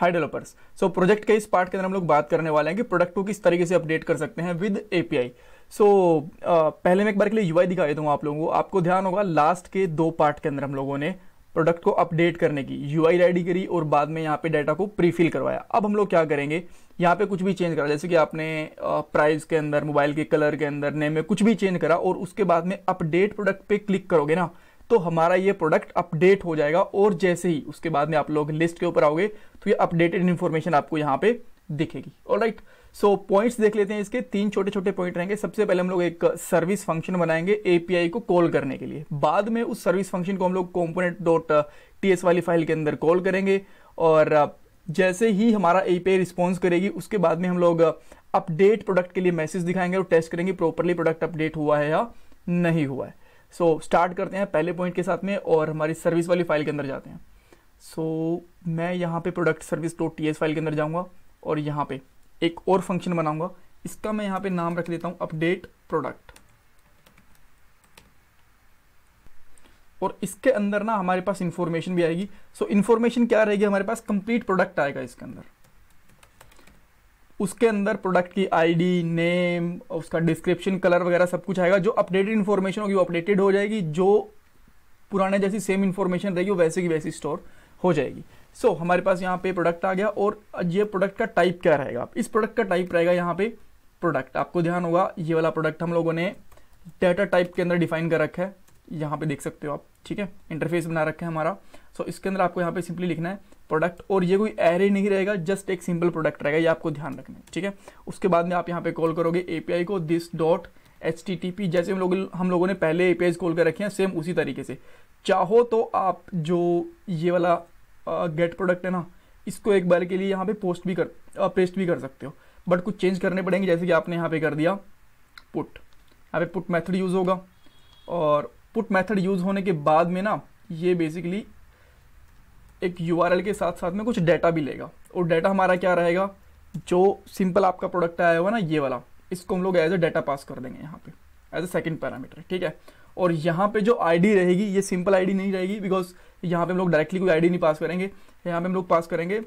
High developers so project के इस part के अंदर हम लोग बात करने वाले हैं कि प्रोडक्ट को किस तरीके से अपडेट कर सकते हैं with API so so, uh, पहले मैं एक बार के लिए यूआई दिखा देता हूँ आप लोगों को आपको ध्यान होगा लास्ट के दो पार्ट के अंदर हम लोगों ने प्रोडक्ट को अपडेट करने की यू आई रेडी करी और बाद में यहाँ पे डाटा को प्रीफिल करवाया अब हम लोग क्या करेंगे यहाँ पे कुछ भी चेंज करा जैसे कि आपने प्राइस के अंदर मोबाइल के कलर के अंदर नेम में कुछ भी चेंज करा और उसके बाद में अपडेट प्रोडक्ट पे क्लिक करोगे ना तो हमारा ये प्रोडक्ट अपडेट हो जाएगा और जैसे ही उसके बाद में आप लोग लिस्ट के ऊपर आओगे तो ये अपडेटेड इन्फॉर्मेशन आपको यहाँ पे दिखेगी और राइट सो पॉइंट्स देख लेते हैं इसके तीन छोटे छोटे पॉइंट रहेंगे सबसे पहले हम लोग एक सर्विस फंक्शन बनाएंगे एपीआई को कॉल करने के लिए बाद में उस सर्विस फंक्शन को हम लोग कॉम्पोनेट डॉट टी वाली फाइल के अंदर कॉल करेंगे और uh, जैसे ही हमारा ए रिस्पॉन्स करेगी उसके बाद में हम लोग अपडेट uh, प्रोडक्ट के लिए मैसेज दिखाएंगे और टेस्ट करेंगे प्रॉपरली प्रोडक्ट अपडेट हुआ है या नहीं हुआ है सो so, स्टार्ट करते हैं पहले पॉइंट के साथ में और हमारी सर्विस वाली फाइल के अंदर जाते हैं सो so, मैं यहाँ पे product service dot T file के अंदर जाऊँगा और यहाँ पे एक और फंक्शन बनाऊँगा इसका मैं यहाँ पे नाम रख देता हूँ अपडेट प्रोडक्ट और इसके अंदर ना हमारे पास इन्फॉर्मेशन भी आएगी सो so, इन्फॉर्मेशन क्या रहेगी हमारे पास कंप्लीट प्रोडक्ट आएगा इसके अंदर उसके अंदर प्रोडक्ट की आईडी नेम उसका डिस्क्रिप्शन कलर वगैरह सब कुछ आएगा जो अपडेटेड इन्फॉर्मेशन होगी वो अपडेटेड हो जाएगी जो पुराने जैसी सेम इन्फॉर्मेशन रहेगी वो वैसे की वैसी स्टोर हो जाएगी सो so, हमारे पास यहाँ पे प्रोडक्ट आ गया और ये प्रोडक्ट का टाइप क्या रहेगा इस प्रोडक्ट का टाइप रहेगा यहाँ पे प्रोडक्ट आपको ध्यान होगा ये वाला प्रोडक्ट हम लोगों ने डेटा टाइप के अंदर डिफाइन कर रखा है यहाँ पे देख सकते हो आप ठीक है इंटरफेस बना रखा है हमारा सो so, इसके अंदर आपको यहाँ पे सिंपली लिखना है प्रोडक्ट और ये कोई एरे नहीं रहेगा जस्ट एक सिंपल प्रोडक्ट रहेगा ये आपको ध्यान रखना है ठीक है उसके बाद में आप यहाँ पे कॉल करोगे एपीआई को this dot H T T P जैसे हम लोग हम लोगों ने पहले ए पी कॉल कर रखे हैं सेम उसी तरीके से चाहो तो आप जो ये वाला गेट प्रोडक्ट है ना इसको एक बार के लिए यहाँ पे पोस्ट भी कर पेस्ट भी कर सकते हो बट कुछ चेंज करने पड़ेंगे जैसे कि आपने यहाँ पे कर दिया पुट यहाँ पे पुट मेथड यूज़ होगा और पुट मेथड यूज़ होने के बाद में ना ये बेसिकली एक यू के साथ साथ में कुछ डाटा भी लेगा और डाटा हमारा क्या रहेगा जो सिंपल आपका प्रोडक्ट आया हुआ ना ये वाला इसको हम लोग एज अ डाटा पास कर देंगे यहाँ पे एज अ सेकेंड पैरामीटर ठीक है और यहाँ पे जो आईडी रहेगी ये सिंपल आईडी नहीं रहेगी बिकॉज यहाँ पे हम लोग डायरेक्टली कोई आईडी नहीं पास करेंगे यहाँ पे हम लोग पास करेंगे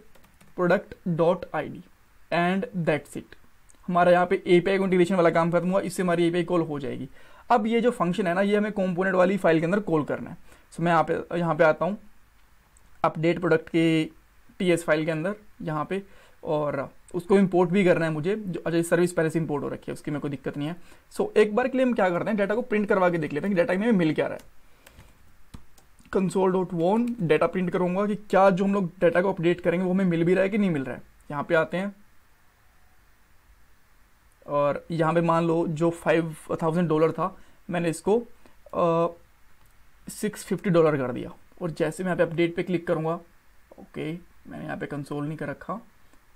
product dot I and that's it हमारा यहाँ पे ए पी इंटीग्रेशन वाला काम खत्म हुआ इससे हमारी ए पी कॉल हो जाएगी अब ये जो फंक्शन है ना ये हमें कॉम्पोनेट वाली फाइल के अंदर कॉल करना है सो so, मैं यहाँ पे यहाँ पे आता हूँ अपडेट प्रोडक्ट के टी फाइल के अंदर यहाँ पे और उसको इम्पोर्ट भी करना है मुझे जो अच्छा सर्विस पहले से इम्पोर्ट हो रखी है उसकी मेरे को दिक्कत नहीं है सो so, एक बार के लिए हम क्या करते हैं डाटा को प्रिंट करवा के देख लेते हैं कि डाटा में मिल क्या रहा है कंसोल डॉट वोन डाटा प्रिंट करूँगा कि क्या जो हम लोग डाटा को अपडेट करेंगे वो हमें मिल भी रहा है कि नहीं मिल रहा है यहाँ पे आते हैं और यहाँ पे मान लो जो फाइव थाउजेंड डॉलर था मैंने इसको सिक्स फिफ्टी डॉलर कर दिया और जैसे मैं यहाँ पे अपडेट पे क्लिक करूँगा ओके मैंने यहाँ पे कंसोल नहीं कर रखा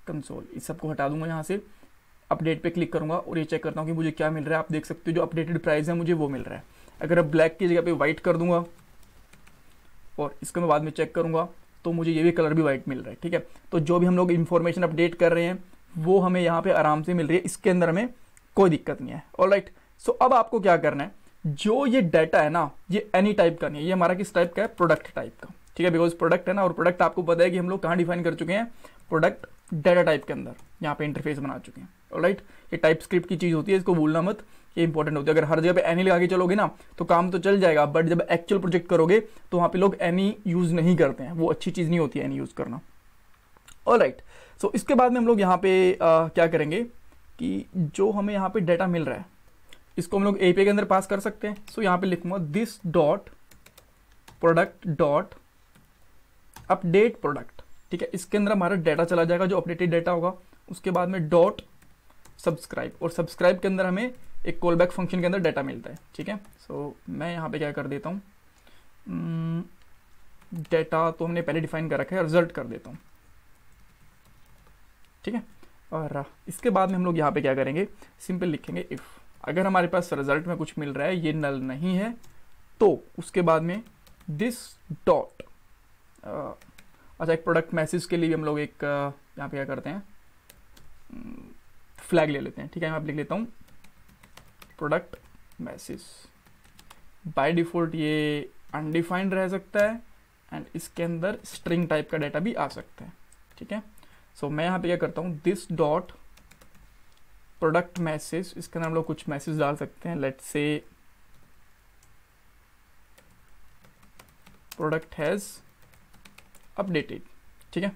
कंसोल इस सबको हटा दूंगा यहाँ से अपडेट पे क्लिक करूँगा और ये चेक करता हूँ कि मुझे क्या मिल रहा है आप देख सकते हो जो अपडेटेड प्राइस है मुझे वो मिल रहा है अगर अब ब्लैक की जगह पर वाइट कर दूंगा और इसको मैं बाद में चेक करूँगा तो मुझे ये भी कलर भी वाइट मिल रहा है ठीक है तो जो भी हम लोग इन्फॉर्मेशन अपडेट कर रहे हैं वो हमें यहाँ पर आराम से मिल रही है इसके अंदर हमें कोई दिक्कत नहीं है ऑल राइट सो अब आपको क्या करना है जो ये डाटा है ना ये एनी टाइप का नहीं है ये हमारा किस टाइप का है प्रोडक्ट टाइप का ठीक है बिकॉज प्रोडक्ट है ना और प्रोडक्ट आपको पता है कि हम लोग कहाँ डिफाइन कर चुके हैं प्रोडक्ट डाटा टाइप के अंदर यहाँ पे इंटरफेस बना चुके हैं राइट ये टाइप स्क्रिप्ट की चीज़ होती है इसको भूलना मत ये इंपॉर्टेंट होती है अगर हर जगह पे एनी लगा के चलोगे ना तो काम तो चल जाएगा बट जब एक्चुअल प्रोजेक्ट करोगे तो वहाँ पे लोग एनी यूज़ नहीं करते हैं वो अच्छी चीज़ नहीं होती है एनी यूज़ करना ऑल राइट सो इसके बाद में हम लोग यहाँ पे आ, क्या करेंगे कि जो हमें यहाँ पे डाटा मिल रहा है इसको हम लोग ए के अंदर पास कर सकते हैं सो so, यहाँ पे लिखूंगा this dot product dot update product ठीक है इसके अंदर हमारा डाटा चला जाएगा जो अपडेटेड डाटा होगा उसके बाद में डॉट सब्सक्राइब और सब्सक्राइब के अंदर हमें एक कॉल बैक फंक्शन के अंदर डाटा मिलता है ठीक है सो so, मैं यहाँ पे क्या कर देता हूँ डाटा hmm, तो हमने पहले डिफाइन कर रखा है रिजल्ट कर देता हूँ ठीक है और इसके बाद में हम लोग यहाँ पे क्या करेंगे सिंपल लिखेंगे इफ़ अगर हमारे पास रिजल्ट में कुछ मिल रहा है ये नल नहीं है तो उसके बाद में दिस डॉट अच्छा एक प्रोडक्ट मैसेज के लिए भी हम लोग एक यहाँ पे क्या करते हैं फ्लैग हम्म, ले लेते हैं ठीक है मैं आप लिख लेता हूँ प्रोडक्ट मैसेज बाय डिफ़ॉल्ट ये अनडिफाइंड रह सकता है एंड इसके अंदर स्ट्रिंग टाइप का डाटा भी आ सकता है ठीक है सो so, मैं यहाँ पे क्या करता हूँ दिस डॉट प्रोडक्ट मैसेज इसके अंदर हम लोग कुछ मैसेज डाल सकते हैं लेट से प्रोडक्ट हैज़ अपडेटेड ठीक है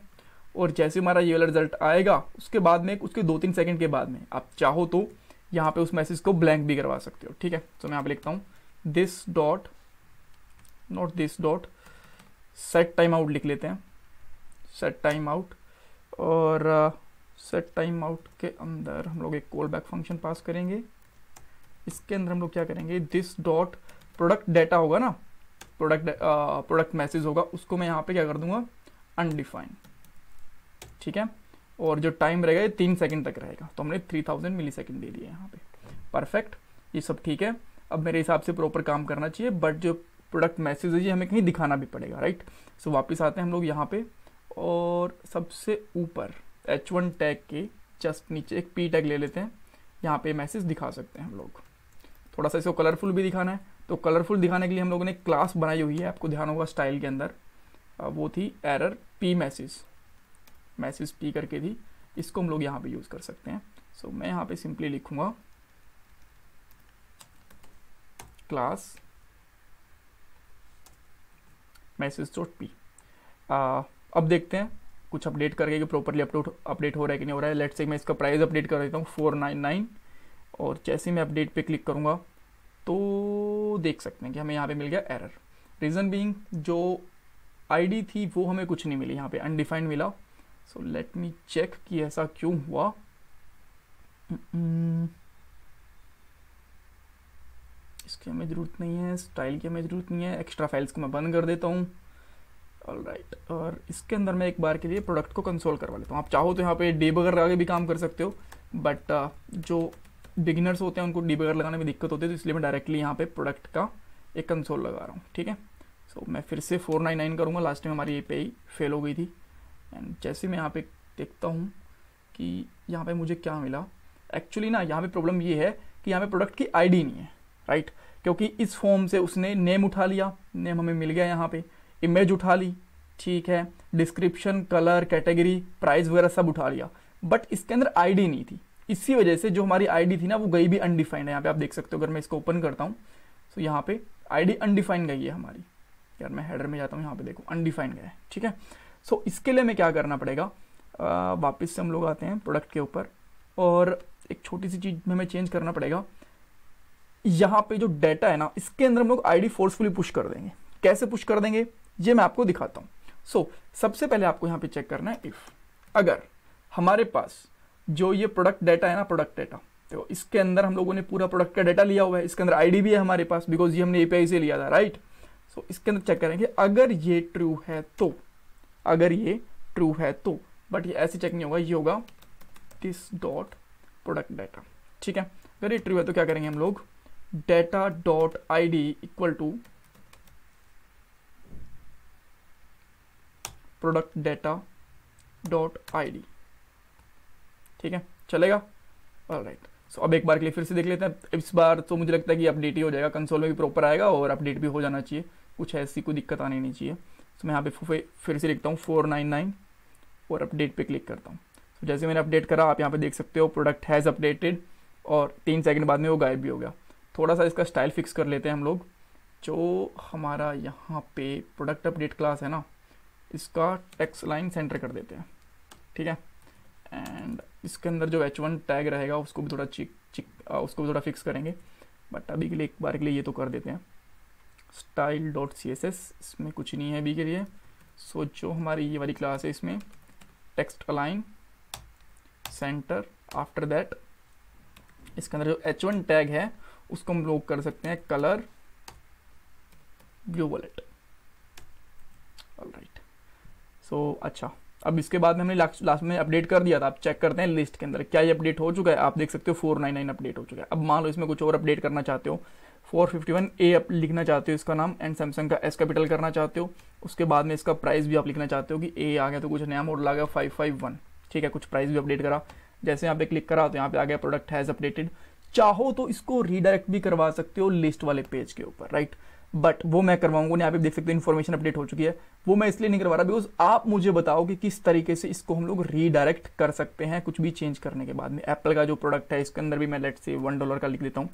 और जैसे हमारा ये वाला रिजल्ट आएगा उसके बाद में उसके दो तीन सेकंड के बाद में आप चाहो तो यहाँ पे उस मैसेज को ब्लैंक भी करवा सकते हो ठीक है तो so, मैं यहाँ पे लिखता हूँ this dot not this dot set time out लिख लेते हैं सेट टाइम आउट और uh, सेट टाइम आउट के अंदर हम लोग एक कॉल बैक फंक्शन पास करेंगे इसके अंदर हम लोग क्या करेंगे दिस डॉट प्रोडक्ट डेटा होगा ना प्रोडक्ट प्रोडक्ट मैसेज होगा उसको मैं यहाँ पे क्या कर दूंगा अनडिफाइन ठीक है और जो टाइम रहेगा ये तीन सेकंड तक रहेगा तो हमने थ्री थाउजेंड मिली सेकेंड दे दिए यहाँ पे परफेक्ट ये सब ठीक है अब मेरे हिसाब से प्रॉपर काम करना चाहिए बट जो प्रोडक्ट मैसेज है ये हमें कहीं दिखाना भी पड़ेगा राइट सो वापस आते हैं हम लोग यहाँ पे और सबसे ऊपर एच वन टैग के जस्ट नीचे एक पी टैग ले लेते हैं यहाँ पे मैसेज दिखा सकते हैं हम लोग थोड़ा सा इसको कलरफुल भी दिखाना है तो कलरफुल दिखाने के लिए हम लोगों ने क्लास बनाई हुई है आपको ध्यान होगा स्टाइल के अंदर वो थी error P message message P करके थी इसको हम लोग यहाँ पे यूज़ कर सकते हैं सो so, मैं यहाँ पे सिंपली लिखूँगा क्लास मैसेज डॉट पी अब देखते हैं कुछ अपडेट करके कि प्रॉपरली अपडेट अपडेट हो रहा है कि नहीं हो रहा है लेट से मैं इसका प्राइस अपडेट कर देता हूँ फोर नाइन नाइन और जैसे मैं अपडेट पे क्लिक करूँगा तो देख सकते हैं कि हमें यहाँ पे मिल गया एरर रीज़न बीइंग जो आईडी थी वो हमें कुछ नहीं मिली यहाँ पे अनडिफाइंड मिला सो लेट मी चेक कि ऐसा क्यों हुआ इसकी हमें ज़रूरत नहीं है स्टाइल की हमें ज़रूरत नहीं है एक्स्ट्रा फाइल्स को मैं बंद कर देता हूँ ऑल राइट और इसके अंदर मैं एक बार के लिए प्रोडक्ट को कंसोल करवा लेता हूँ आप चाहो तो यहाँ पे डीबगर लगा के भी काम कर सकते हो बट uh, जो बिगिनर्स होते हैं उनको डीबगर लगाने में दिक्कत होती है तो इसलिए मैं डायरेक्टली यहाँ पे प्रोडक्ट का एक कंसोल लगा रहा हूँ ठीक है सो so, मैं फिर से फोर नाइन नाइन करूँगा लास्ट टाइम हमारी ये पे फेल हो गई थी एंड जैसे मैं यहाँ पे देखता हूँ कि यहाँ पे मुझे क्या मिला एक्चुअली ना यहाँ पे प्रॉब्लम ये है कि यहाँ पे प्रोडक्ट की डी नहीं है राइट क्योंकि इस फॉर्म से उसने नेम उठा लिया नेम हमें मिल गया यहाँ पे इमेज उठा ली ठीक है डिस्क्रिप्शन कलर कैटेगरी प्राइस वगैरह सब उठा लिया बट इसके अंदर आईडी नहीं थी इसी वजह से जो हमारी आईडी थी ना वो गई भी अनडिफाइंड है यहाँ पे आप देख सकते हो अगर मैं इसको ओपन करता हूँ तो यहाँ पे आईडी अनडिफाइंड गई है हमारी यार मैं हेडर में जाता हूँ यहाँ पे देखो अनडिफाइंड गया है ठीक है सो इसके लिए मैं क्या करना पड़ेगा वापस से हम लोग आते हैं प्रोडक्ट के ऊपर और एक छोटी सी चीज़ में हमें चेंज करना पड़ेगा यहाँ पे जो डाटा है ना इसके अंदर हम लोग आईडी फोर्सफुली पुश कर देंगे कैसे पुश कर देंगे ये मैं आपको दिखाता हूं सो so, सबसे पहले आपको यहां पे चेक करना है इफ़ अगर हमारे पास जो ये प्रोडक्ट डाटा है ना प्रोडक्ट डाटा तो इसके अंदर हम लोगों ने पूरा प्रोडक्ट का डाटा लिया हुआ है इसके अंदर आईडी भी है हमारे पास बिकॉज ये हमने एपीआई से लिया था राइट सो so, इसके अंदर चेक करेंगे अगर ये ट्रू है तो अगर ये ट्रू है तो बट ये ऐसे चेक नहीं होगा ये होगा दिस डॉट प्रोडक्ट डाटा ठीक है अगर ये ट्रू है तो क्या करेंगे हम लोग data dot I D equal to product data dot I ठीक है चलेगा ऑल राइट सो अब एक बार के लिए फिर से देख लेते हैं इस बार तो मुझे लगता है कि अपडेट ही हो जाएगा कंसोल में भी प्रॉपर आएगा और अपडेट भी हो जाना चाहिए कुछ ऐसी कोई दिक्कत आनी नहीं चाहिए सो so, मैं यहाँ पे फिर से लिखता हूँ फोर नाइन नाइन और अपडेट पे क्लिक करता हूँ so, जैसे मैंने अपडेट करा आप यहाँ पे देख सकते हो प्रोडक्ट हैज़ अपडेटेड और तीन सेकंड बाद में वो गायब भी हो गया थोड़ा सा इसका स्टाइल फिक्स कर लेते हैं हम लोग जो हमारा यहाँ पे प्रोडक्ट अपडेट क्लास है ना इसका टेक्स लाइन सेंटर कर देते हैं ठीक है एंड इसके अंदर जो एच वन टैग रहेगा उसको भी थोड़ा चिक चिक आ, उसको भी थोड़ा फिक्स करेंगे बट अभी के लिए एक बार के लिए ये तो कर देते हैं style dot C S S इसमें कुछ नहीं है अभी के लिए सो so, जो हमारी ये वाली क्लास है इसमें text align centre after that इसके अंदर जो एच वन टैग है उसको हम लोग कर सकते हैं कलर ब्लू वॉलेट सो तो so, अच्छा अब इसके बाद में हमने लास्ट लास्ट में अपडेट कर दिया था आप चेक करते हैं लिस्ट के अंदर क्या ये अपडेट हो चुका है आप देख सकते हो फोर नाइन नाइन अपडेट हो चुका है अब मान लो इसमें कुछ और अपडेट करना चाहते हो फोर फिफ्टी वन ए लिखना चाहते हो इसका नाम एंड सैमसंग का एस कैपिटल करना चाहते हो उसके बाद में इसका प्राइस भी आप लिखना चाहते हो कि ए आ गया तो कुछ नया मॉडल आ गया फाइव फाइव वन ठीक है कुछ प्राइस भी अपडेट करा जैसे यहाँ पे क्लिक करा तो यहाँ पे आ गया प्रोडक्ट हैज़ अपडेटेड चाहो तो इसको रीडायरेक्ट भी करवा सकते हो लिस्ट वाले पेज के ऊपर राइट right? बट वो मैं करवाऊंगा यहाँ पे देख सकते हो इन्फॉर्मेशन अपडेट हो चुकी है वो मैं इसलिए नहीं करवा रहा बिकॉज आप मुझे बताओ कि किस तरीके से इसको हम लोग रीडायरेक्ट कर सकते हैं कुछ भी चेंज करने के बाद में एप्पल का जो प्रोडक्ट है इसके अंदर भी मैं लेट से वन डॉलर का लिख देता हूँ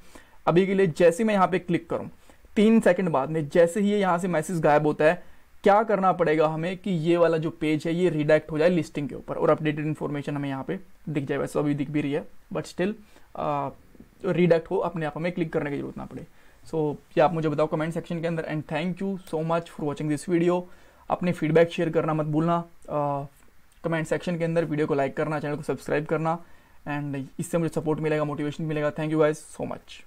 अभी के लिए जैसे मैं यहाँ पे क्लिक करूँ तीन सेकंड बाद में जैसे ही यहाँ से मैसेज गायब होता है क्या करना पड़ेगा हमें कि ये वाला जो पेज है ये रिडायरेक्ट हो जाए लिस्टिंग के ऊपर और अपडेटेड इन्फॉर्मेशन हमें यहाँ पे दिख जाए वैसे तो अभी दिख भी रही है बट स्टिल रिडायरेक्ट हो अपने आप हमें क्लिक करने की जरूरत ना पड़े सो so, ये आप मुझे बताओ कमेंट सेक्शन के अंदर and thank you so much for watching this video अपने फीडबैक शेयर करना मत भूलना कमेंट सेक्शन के अंदर वीडियो को लाइक करना चैनल को सब्सक्राइब करना एंड इससे मुझे सपोर्ट मिलेगा मोटिवेशन मिलेगा thank you guys so much